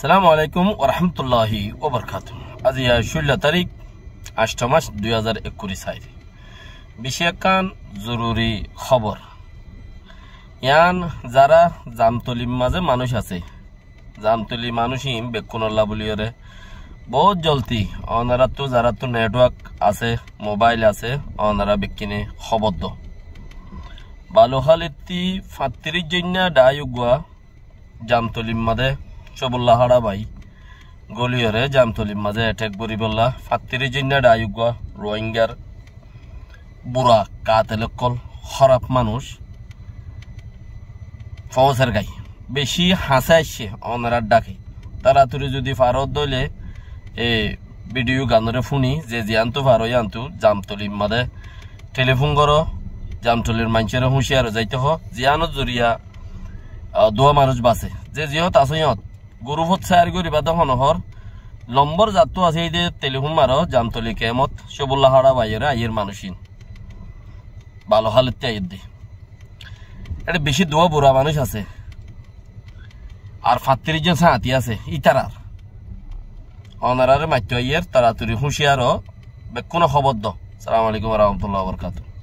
সালামু আলাইকুম ওরহামতুল্লাহ ওবরকাত আজ ইয়া ষোলো তারিখ আষ্ট মাস দুই হাজার একুশ সাইড বিশেখান জরুরি খবর ইয়ান যারা জামতলি মাঝে মানুষ আছে জামতলি মানুষই বেকুনল্লা বলিয়রে বহুত জলতি অনারা তো যারা তো নেটওয়ার্ক আছে মোবাইল আছে অনারা বেকিনে খবর দো বালুহালিতি ফাত্তির জন্য ডায়ুগুয়া জামতলির মাঝে চবুল্লা হাড়া বাই গলিয়রে জামতলির মাঝে এটেক করি বললা ফাত্তিরি জিন্না ডায়ুগুয়া রোহিঙ্গার বুড়া কাতেলকল খরাপ মানুষ ফৌজের গাই বেশি হাসাইছে অনারার ডাকে তাড়াতাড়ি যদি ফারত দলে এ ভিডিও গানরে শুনি যে যে আনতো ফারো আনতো জামতলির মাঝে টেলিফোন করো জামতলির মানুষের হুঁশিয়ার যাইতে হ জিয়ানত জরিয়া দোয়া মানুষ বাঁচে যে জিহত আসইহত গরু ভোট সায়ার গরি বা দহন হর লম্বর জাতটো আছে এই যে তেলিহুন মারো জামতলি কেমত সবুল্লা হারা বাইরে আইয়ের মানুষিন ভালো হালেতে আইয়ের দি এটা বেশি দোয়া বুড়া মানুষ আছে আর ফাত্রির যে সাঁতি আছে ইতারার অনারারে মাত্য আইয়ের তুরি হুঁশিয়ারও কোনো খবর দ সালাম আলাইকুম রহমতুল্লাহ বরকাতুল